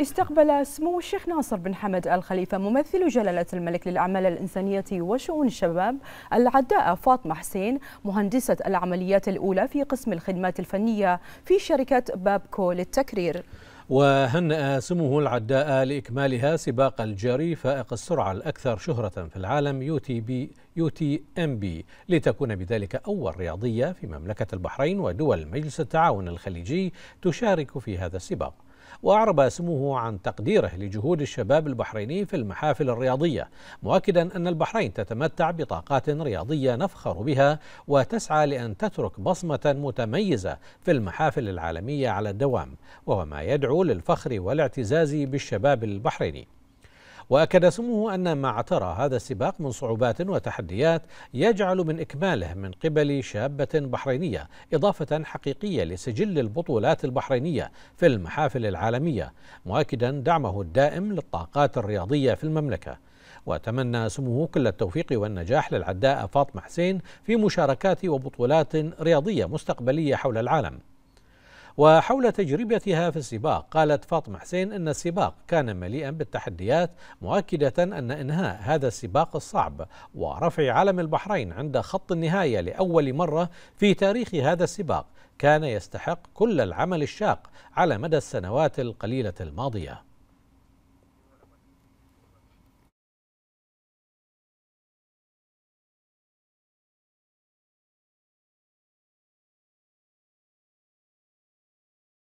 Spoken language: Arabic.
استقبل سمو الشيخ ناصر بن حمد الخليفة ممثل جلالة الملك للأعمال الإنسانية وشؤون الشباب العداء فاطمة حسين مهندسة العمليات الأولى في قسم الخدمات الفنية في شركة بابكو للتكرير وهنأ سموه العداء لإكمالها سباق الجري فائق السرعة الأكثر شهرة في العالم يو تي بي يو تي ام بي لتكون بذلك أول رياضية في مملكة البحرين ودول مجلس التعاون الخليجي تشارك في هذا السباق وأعرب اسمه عن تقديره لجهود الشباب البحريني في المحافل الرياضية مؤكدا أن البحرين تتمتع بطاقات رياضية نفخر بها وتسعى لأن تترك بصمة متميزة في المحافل العالمية على الدوام وهو ما يدعو للفخر والاعتزاز بالشباب البحريني واكد سموه ان ما اعترى هذا السباق من صعوبات وتحديات يجعل من اكماله من قبل شابه بحرينيه اضافه حقيقيه لسجل البطولات البحرينيه في المحافل العالميه مؤكدا دعمه الدائم للطاقات الرياضيه في المملكه وتمنى سموه كل التوفيق والنجاح للعداء فاطمة حسين في مشاركات وبطولات رياضية مستقبلية حول العالم وحول تجربتها في السباق قالت فاطمة حسين أن السباق كان مليئا بالتحديات مؤكدة أن إنهاء هذا السباق الصعب ورفع علم البحرين عند خط النهاية لأول مرة في تاريخ هذا السباق كان يستحق كل العمل الشاق على مدى السنوات القليلة الماضية